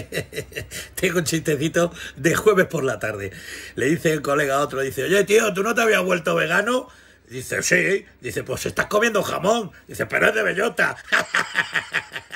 Tengo un chistecito de jueves por la tarde. Le dice el colega a otro, dice, oye tío, ¿tú no te habías vuelto vegano? Dice, sí. Dice, pues estás comiendo jamón. Dice, pero es de bellota.